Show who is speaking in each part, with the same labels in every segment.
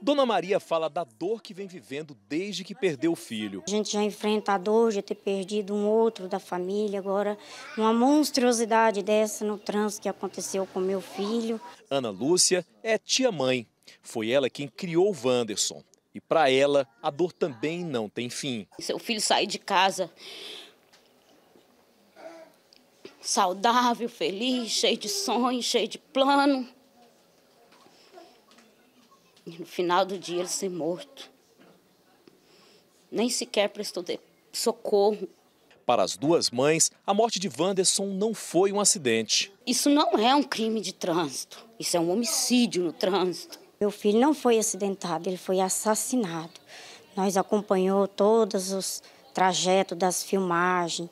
Speaker 1: Dona Maria fala da dor que vem vivendo desde que perdeu o filho. A
Speaker 2: gente já enfrenta a dor de ter perdido um outro da família, agora uma monstruosidade dessa no trânsito que aconteceu com meu filho.
Speaker 1: Ana Lúcia é tia-mãe. Foi ela quem criou o Wanderson. E para ela, a dor também não tem fim.
Speaker 2: Seu filho sair de casa saudável, feliz, cheio de sonhos, cheio de plano e no final do dia ele ser morto. Nem sequer prestou socorro.
Speaker 1: Para as duas mães, a morte de Wanderson não foi um acidente.
Speaker 2: Isso não é um crime de trânsito. Isso é um homicídio no trânsito. Meu filho não foi acidentado, ele foi assassinado. Nós acompanhou todos os trajetos das filmagens,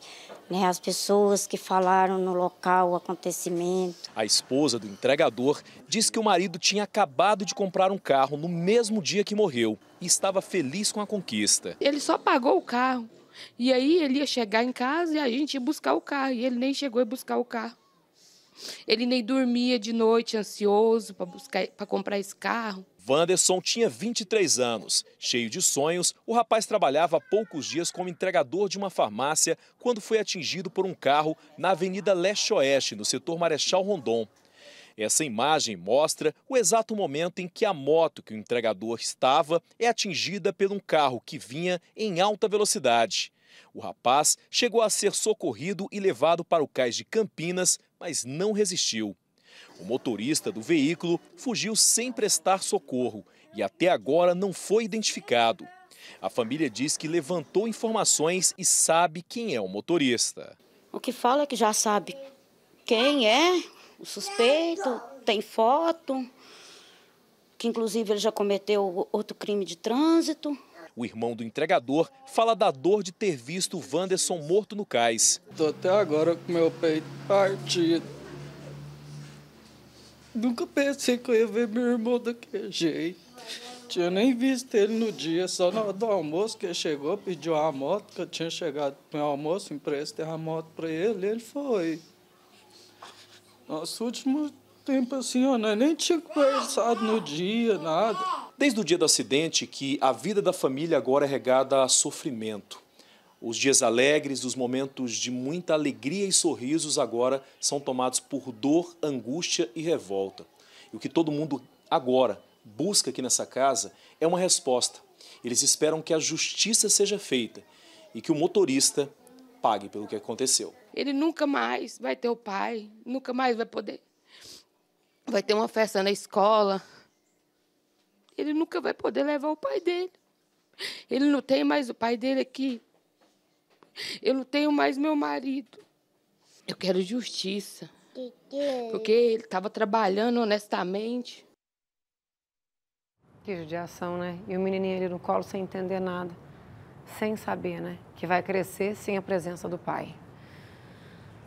Speaker 2: né, as pessoas que falaram no local o acontecimento.
Speaker 1: A esposa do entregador diz que o marido tinha acabado de comprar um carro no mesmo dia que morreu e estava feliz com a conquista.
Speaker 3: Ele só pagou o carro. E aí ele ia chegar em casa e a gente ia buscar o carro. E ele nem chegou a buscar o carro. Ele nem dormia de noite ansioso para buscar para comprar esse carro.
Speaker 1: Vanderson tinha 23 anos. Cheio de sonhos, o rapaz trabalhava há poucos dias como entregador de uma farmácia quando foi atingido por um carro na Avenida Leste-Oeste, no setor Marechal Rondon. Essa imagem mostra o exato momento em que a moto que o entregador estava é atingida por um carro que vinha em alta velocidade. O rapaz chegou a ser socorrido e levado para o cais de Campinas, mas não resistiu. O motorista do veículo fugiu sem prestar socorro e até agora não foi identificado. A família diz que levantou informações e sabe quem é o motorista.
Speaker 2: O que fala é que já sabe quem é o suspeito, tem foto, que inclusive ele já cometeu outro crime de
Speaker 1: trânsito. O irmão do entregador fala da dor de ter visto Wanderson morto no cais. Estou até agora com meu peito partido. Nunca pensei que eu ia ver meu irmão daquele jeito. Tinha nem visto ele no dia, só na hora do almoço que ele chegou, pediu a moto, que eu tinha chegado para o almoço, emprestei a moto para ele, e ele foi. Nosso último tempo assim, eu é nem tinha conversado no dia, nada. Desde o dia do acidente que a vida da família agora é regada a sofrimento. Os dias alegres, os momentos de muita alegria e sorrisos agora são tomados por dor, angústia e revolta. E o que todo mundo agora busca aqui nessa casa é uma resposta. Eles esperam que a justiça seja feita e que o motorista pague pelo que aconteceu.
Speaker 3: Ele nunca mais vai ter o pai, nunca mais vai poder vai ter uma festa na escola. Ele nunca vai poder levar o pai dele. Ele não tem mais o pai dele aqui. Eu não tenho mais meu marido. Eu quero justiça. Porque ele estava trabalhando honestamente. Que judiação, né? E o menininho ali no colo sem entender nada. Sem saber, né? Que vai crescer sem a presença do pai.